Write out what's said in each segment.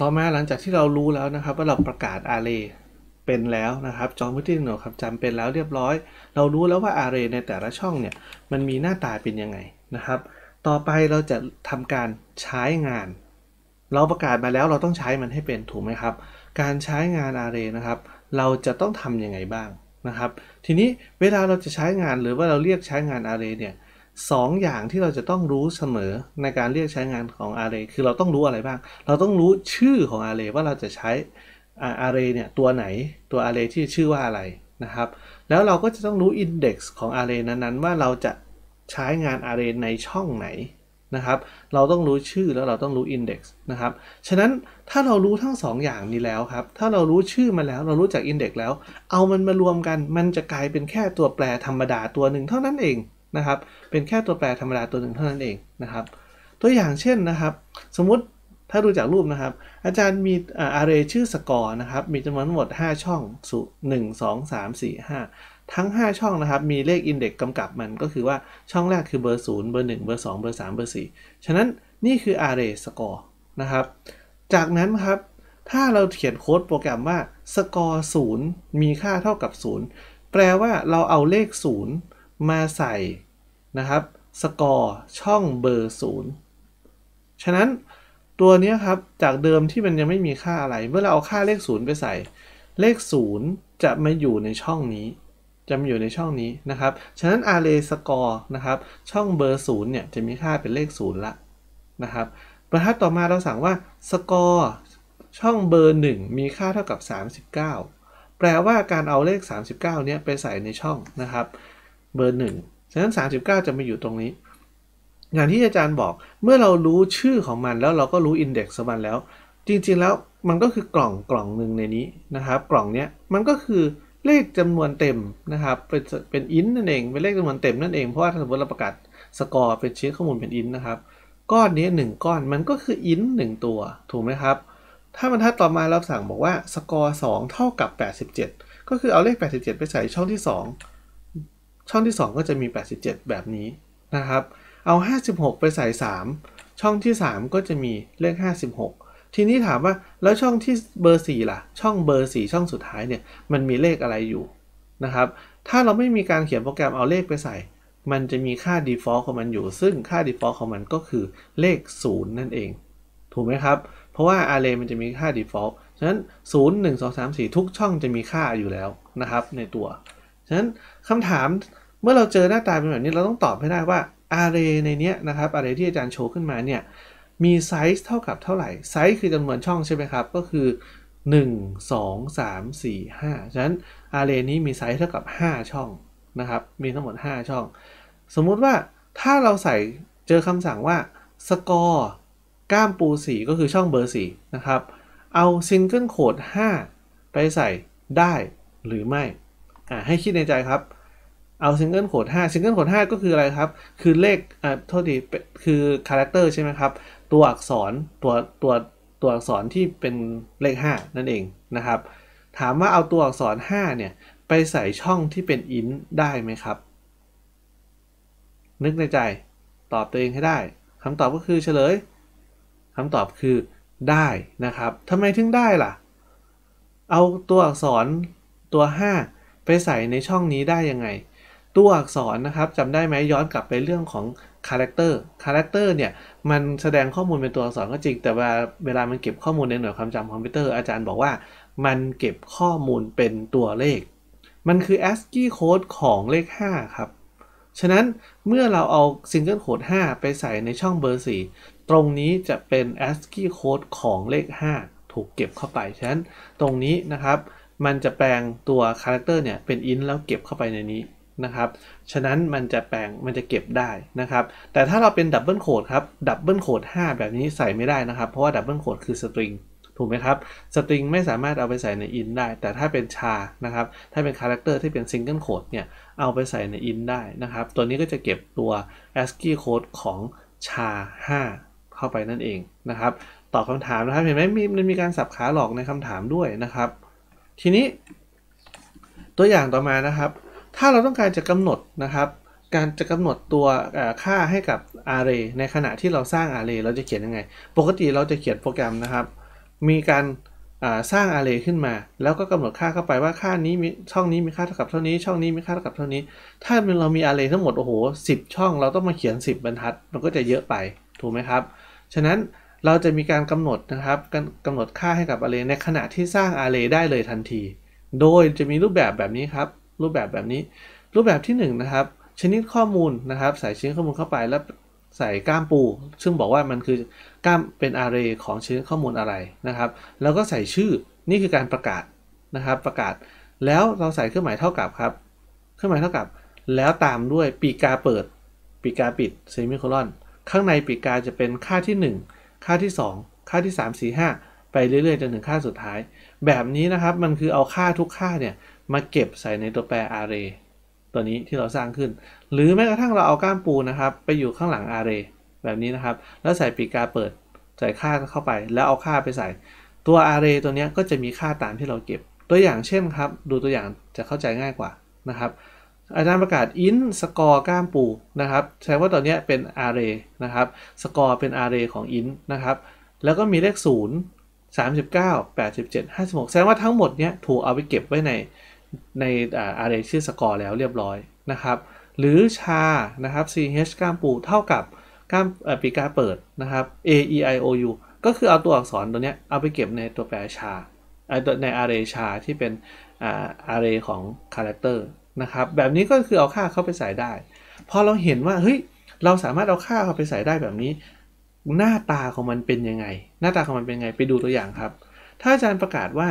ต่อมาหลังจากที่เรารู้แล้วนะครับว่าเราประกาศอาร์เรย์เป็นแล้วนะครับจองพื้นที่หน่ยครับจำเป็นแล้วเรียบร้อย เรารู้แล้วว่าอาร์เรย์ในแต่ละช่องเนี่ยมันมีหน้าตาเป็นยังไงนะครับ ต่อไปเราจะทำการใช้งาน เราประกาศมาแล้วเราต้องใช้มันให้เป็นถูกไหมครับการใช้งานอาร์เรย์นะครับเราจะต้องทํำยังไงบ้างนะครับทีนี้เวลาเราจะใช้งานหรือว่าเราเรียกใช้งานอาร์เรย์เนี่ยสองอย่างที่เราจะต้องรู้เสมอในการเรียกใช้งานของอาร์เรย์คือเราต้องรู้อะไรบ้าง เราต้องรู้ชื่อของอาร์เรย์ว่าเราจะใช้อาร์เรย์เนี่ยตัวไหนตัวอาร์เรย์ที่ชื่อว่าอะไรนะครับ แล้วเราก็จะต้องรู้อินเด็กซ์ของอาร์เรย์นั้นๆว่าเราจะใช้งานอาร์เรย์ในช่องไหนนะครับ เราต้องรู้ชื่อแล้วเราต้องรู้อินเด็กซ์นะครับฉะนั้นถ้าเรารู้ทั้ง2ออย่างนี้แล้วครับถ้าเรารู้ชื่อมาแล้วเรารู้จักอินเด็กซ์แล้ว เอามันมารวมกันมันจะกลายเป็นแค่ตัวแปรธรรมดาตัวหนึ่งเท่านั้นเองนะครับเป็นแค่ตัวแปรธรรมดาตัวหนึ่งเท่านั้นเองนะครับ ตัวอย่างเช่นนะครับ สมมุติถ้าดูจากรูปนะครับ อาจารย์มีอาร์เรย์ชื่อสกอร์นะครับ มีจำนวนทั้งหมด 5 ช่องสูหนึ่งสองสามสี่ห้าทั้ง 5 ช่องนะครับ มีเลขอินเด็กซ์กำกับมันก็คือว่า ช่องแรกคือเบอร์0เบอร์ 1 เบอร์ 2 เบอร์3เบอร์4 ฉะนั้นนี่คืออาร์เรย์สกอร์นะครับ จากนั้นครับ ถ้าเราเขียนโค้ดโปรแกรมว่า์ศูนย0มีค่าเท่ากับ 0 แปลว่าเราเอาเลข0มาใส่นะครับ สกอร์ช่องเบอร์ 0 ฉะนั้นตัวนี้ครับ จากเดิมที่มันยังไม่มีค่าอะไร เมื่อเราเอาค่าเลข 0 ไปใส่ เลข 0 จะมาอยู่ในช่องนี้ จะมาอยู่ในช่องนี้นะครับ ฉะนั้นอาร์เรสกอร์นะครับ ช่องเบอร์0เนี่ยจะมีค่าเป็นเลข0ละนะครับประทัดต่อมาเราสั่งว่าสกอร์ช่องเบอร์ 1 มีค่าเท่ากับ 39 แปลว่าการเอาเลข 39เนี้ยไปใส่ในช่องนะครับเบอร์หนึ่งฉะนั้น39 จะมาอยู่ตรงนี้อย่างที่อาจารย์บอก เมื่อเรารู้ชื่อของมันแล้วเราก็รู้อินเด็กซ์ของมันแล้ว จริงๆ แล้วมันก็คือกล่องกล่องหนึ่งในนี้นะครับ กล่องเนี้ยมันก็คือเลขจำนวนเต็มนะครับ เป็นเป็นอินนั่นเอง เป็นเลขจำนวนเต็มนั่นเอง เพราะว่าสมมติเราประกาศสกอร์เป็นชิ้ข้อมูลเป็นอินนะครับ ก้อนนี้1ก้อนมันก็คืออินหนึ่งตัวถูกไหมครับ ถ้ามันทัดต่อมาเราสั่งบอกว่าสกอร์สเท่ากับ 87 ก็คือเอาเลข 87 ไปใส่ช่องที่ 2ช่องที่ 2 ก็จะมี 87 แบบนี้นะครับ เอา 56 ไปใส่ 3 ช่องที่ 3 ก็จะมีเลข 56 ทีนี้ถามว่าแล้วช่องที่เบอร์ 4 ล่ะ ช่องเบอร์4ช่องสุดท้ายเนี่ยมันมีเลขอะไรอยู่นะครับ ถ้าเราไม่มีการเขียนโปรแกรมเอาเลขไปใส่ มันจะมีค่า default ของมันอยู่ ซึ่งค่า default ของมันก็คือเลข 0 นั่นเอง ถูกไหมครับ เพราะว่า array มันจะมีค่า default ฉะนั้น 0 1 2 3 4 ทุกช่องจะมีค่าอยู่แล้วนะครับ ในตัวฉะนั้นคำถามเมื่อเราเจอหน้าตาเป็นแบบนี้เราต้องตอบให้ได้ว่าอาร์เรย์ในนี้นะครับอาร์เรย์ที่อาจารย์โชว์ขึ้นมาเนี่ยมีไซส์เท่ากับเท่าไหร่ไซส์คือจำนวนช่องใช่ไหมครับ ก็คือ 1 2 3 4 5 ฉะนั้นอาร์เรย์นี้มีไซส์เท่ากับ 5 ช่องนะครับมีทั้งหมด 5 ช่อง สมมุติว่าถ้าเราใส่เจอคำสั่งว่าสกอร์ก้ามปูสีก็คือช่องเบอร์สีนะครับเอาซิงเกิลโคด5ไปใส่ได้หรือไม่อ่าให้คิดในใจครับ เอาซิงเกิลโคดห้าซิงเกิลโคดห้าก็คืออะไรครับ คือเลขอ่าโทษทีคือคาแรคเตอร์ใช่ไหมครับ ตัวอักษร ตัว ตัว ตัวอักษรที่เป็นเลข 5 นั่นเองนะครับ ถามว่าเอาตัวอักษร5เนี่ยไปใส่ช่องที่เป็นอินได้ไหมครับ นึกในใจ ตอบตัวเองให้ได้ คำตอบก็คือเฉลย คำตอบคือได้นะครับ ทำไมถึงได้ล่ะ เอาตัวอักษรตัว 5ไปใส่ในช่องนี้ได้ยังไง ตัวอักษรนะครับจำได้ไหมย้อนกลับไปเรื่องของคาแรคเตอร์คาแรคเตอร์เนี่ยมันแสดงข้อมูลเป็นตัวอักษรก็จริง แต่ว่าเวลามันเก็บข้อมูลในหน่วยความจำคอมพิวเตอร์อาจารย์บอกว่ามันเก็บข้อมูลเป็นตัวเลข มันคือ ASCII code ของเลข 5 ครับ ฉะนั้นเมื่อเราเอาซิงเกิลโ d ด5ไปใส่ในช่องเบอร์4ตรงนี้จะเป็น ASCII code ของเลข 5 ถูกเก็บเข้าไปฉะนั้น ตรงนี้นะครับมันจะแปลงตัวคาแรคเตอร์เนี่ยเป็นอินแล้วเก็บเข้าไปในนี้นะครับ ฉะนั้นมันจะแปลงมันจะเก็บได้นะครับ แต่ถ้าเราเป็นดับเบิลโคดครับ ดับเบิลโคด5แบบนี้ใส่ไม่ได้นะครับ เพราะว่าดับเบิลโคดคือสตริงถูกไหมครับ สตริงไม่สามารถเอาไปใส่ในอิน ได้ แต่ถ้าเป็นชา นะครับ ถ้าเป็นคาแรคเตอร์ที่เป็นซิงเกิลโคดเนี่ย เอาไปใส่ในอินได้นะครับ ตัวนี้ก็จะเก็บตัว ASCII โคดของชา 5 เข้าไปนั่นเองนะครับ ตอบคำถามนะครับ เห็นไหมมีมันมีการสับขาหลอกในคำถามด้วยนะครับทีนี้ ตัวอย่างต่อมานะครับ ถ้าเราต้องการจะกำหนดนะครับ การจะกำหนดตัวค่าให้กับ array ในขณะที่เราสร้าง array เราจะเขียนยังไง ปกติเราจะเขียนโปรแกรมนะครับ มีการสร้าง array ขึ้นมา แล้วก็กำหนดค่าเข้าไปว่าค่านี้ มีช่องนี้มีค่าเท่ากับเท่านี้ ช่องนี้มีค่าเท่ากับเท่านี้ ถ้าเรามี array ทั้งหมดโอ้โห10 ช่องเราต้องมาเขียน 10 บรรทัดมันก็จะเยอะไปถูกไหมครับ ฉะนั้นเราจะมีการกำหนดนะครับกำหนดค่าให้กับอาร์เรย์ในขณะที่สร้างอาร์เรย์ได้เลยทันที โดยจะมีรูปแบบแบบนี้ครับ รูปแบบแบบนี้ รูปแบบที่1นนะครับชนิดข้อมูลนะครับ ใส่ชิ้นข้อมูลเข้าไปแล้วใส่ก้ามปู ซึ่งบอกว่ามันคือกล้ามเป็นอาร์เรย์ของชิ้นข้อมูลอะไรนะครับ แล้วก็ใส่ชื่อนี่คือการประกาศนะครับ ประกาศ แล้วเราใส่เครื่องหมายเท่ากับครับเครื่องหมายเท่ากับ แล้วตามด้วยปีกาเปิดปีกาปิดเซมิโคลอน ข้างในปีกาจะเป็นค่าที่ 1ค่าที่2ค่าที่3 4 5ไปเรื่อยๆ จนถึงค่าสุดท้าย แบบนี้นะครับ มันคือเอาค่าทุกค่าเนี่ย มาเก็บใส่ในตัวแปร array ตัวนี้ที่เราสร้างขึ้น หรือแม้กระทั่งเราเอาก้ามปูนะครับ ไปอยู่ข้างหลัง array แบบนี้นะครับ แล้วใส่ปีกาเปิดใส่ค่าเข้าไป แล้วเอาค่าไปใส่ ตัว array ตัวนี้ก็จะมีค่าตามที่เราเก็บ ตัวอย่างเช่นครับ ดูตัวอย่างจะเข้าใจง่ายกว่านะครับอาจารย์ประกาศอินสกอร์ก้ามปูนะครับ แสดงว่าตอนนี้เป็นอาร์เรนะครับสกอร์เป็นอาร์เรของอินนะครับ แล้วก็มีเลข 0 39 87 56 แสดงว่าทั้งหมดเนี้ยถูกเอาไปเก็บไว้ในในอาร์เรชื่อสกอร์แล้วเรียบร้อยนะครับ หรือชานะครับ ch ก้ามปูเท่ากับก้ามปีกาเปิดนะครับ a e i o u ก็คือเอาตัวอักษรตัวเนี้ยเอาไปเก็บในตัวแปรชาในอาร์เรชาที่เป็นอาร์เรของคาแรคเตอร์นะครับแบบนี้ก็คือเอาค่าเข้าไปใส่ได้ พอเราเห็นว่าเฮ้ยเราสามารถเอาค่าเข้าไปใส่ได้แบบนี้ หน้าตาของมันเป็นยังไง หน้าตาของมันเป็นยังไงไปดูตัวอย่างครับ ถ้าอาจารย์ประกาศว่า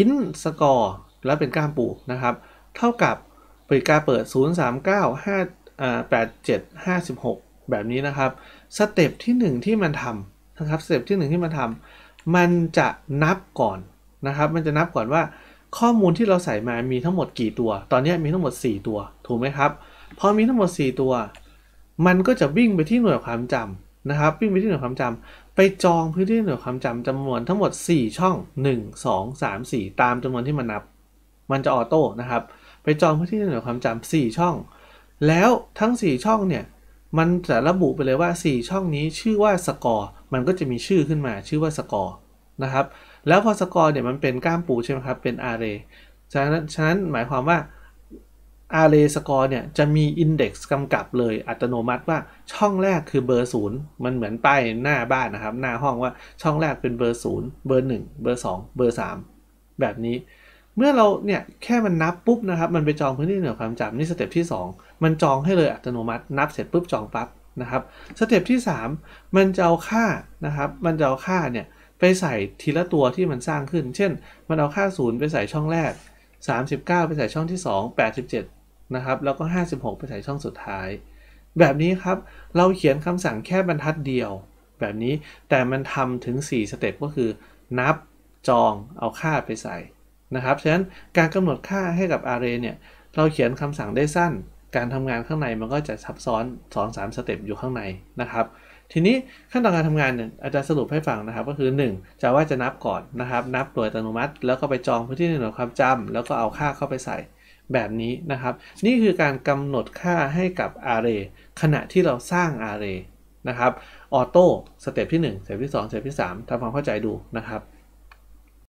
int score แล้วเป็นก้ามปูนะครับ เท่ากับเปิดกาเปิด 0 3 9 5 8 7 5 6 แบบนี้นะครับสเต็ปที่1 ที่มันทำนะครับสเต็ปที่1ที่มันทำมันจะนับก่อนนะครับ มันจะนับก่อนว่าข้อมูลที่เราใส่มามีทั้งหมดกี่ตัว ตอนนี้มีทั้งหมด 4 ตัว ถูกไหมครับ พอมีทั้งหมด 4 ตัว มันก็จะวิ่งไปที่หน่วยความจำนะครับ วิ่งไปที่หน่วยความจำ ไปจองพื้นที่หน่วยความจำจำนวนทั้งหมด 4 ช่อง 1 2 3 4 ตามจำนวนที่มันนับ มันจะออโต้นะครับ ไปจองพื้นที่หน่วยความจำ 4 ช่อง แล้วทั้ง 4 ช่องเนี่ย มันจะระบุไปเลยว่า 4 ช่องนี้ชื่อว่าสกอร์ มันก็จะมีชื่อขึ้นมาชื่อว่าสกอร์นะครับแล้วพอสกอร์เนี่ยมันเป็นกล้ามปูใช่ไหมครับ เป็นอาร์เรฉะนั้นฉะนั้นหมายความว่าอาร์เรสกอร์เนี่ยจะมีอินเด็กซ์กำกับเลยอัตโนมัติว่าช่องแรกคือเบอร์ศูนย์มันเหมือนป้ายหน้าบ้านนะครับ หน้าห้องว่าช่องแรกเป็นเบอร์ศูนย์เบอร์หนึ่งเบอร์สองเบอร์สามแบบนี้เมื่อเราเนี่ย แค่มันนับปุ๊บนะครับ มันไปจองพื้นที่เหนือความจำนี่สเต็ปที่ 2 มันจองให้เลยอัตโนมัตินับเสร็จปุ๊บจองปั๊บนะครับสเต็ปที่ 3 มันจะเอาค่านะครับมันจะเอาค่าเนี่ยไปใส่ทีละตัวที่มันสร้างขึ้น เช่น มันเอาค่าศูนย์ไปใส่ช่องแรก 39 ไปใส่ช่องที่ 2 87นะครับ แล้วก็ 56 ไปใส่ช่องสุดท้าย แบบนี้ครับ เราเขียนคำสั่งแค่บรรทัดเดียว แบบนี้ แต่มันทำถึง 4 สเต็ปก็คือ นับ จอง เอาค่าไปใส่นะครับ ฉะนั้นการกำหนดค่าให้กับ array เนี่ย เราเขียนคำสั่งได้สั้น การทำงานข้างในมันก็จะซับซ้อน2-3สเต็ปอยู่ข้างในนะครับทีนี้ขั้นตอนการทำงานเนี่ยอาจารย์สรุปให้ฟังนะครับ ก็คือ 1 จะว่าจะนับก่อนนะครับ นับโดยอัตโนมัติ แล้วก็ไปจองพื้นที่ในหน่วยความจำ แล้วก็เอาค่าเข้าไปใส่แบบนี้นะครับนี่คือการกำหนดค่าให้กับ array ขณะที่เราสร้าง array นะครับออโต้สเต็ปที่1สเต็ปที่2สเต็ปที่ 3 ทำความเข้าใจดูนะครับ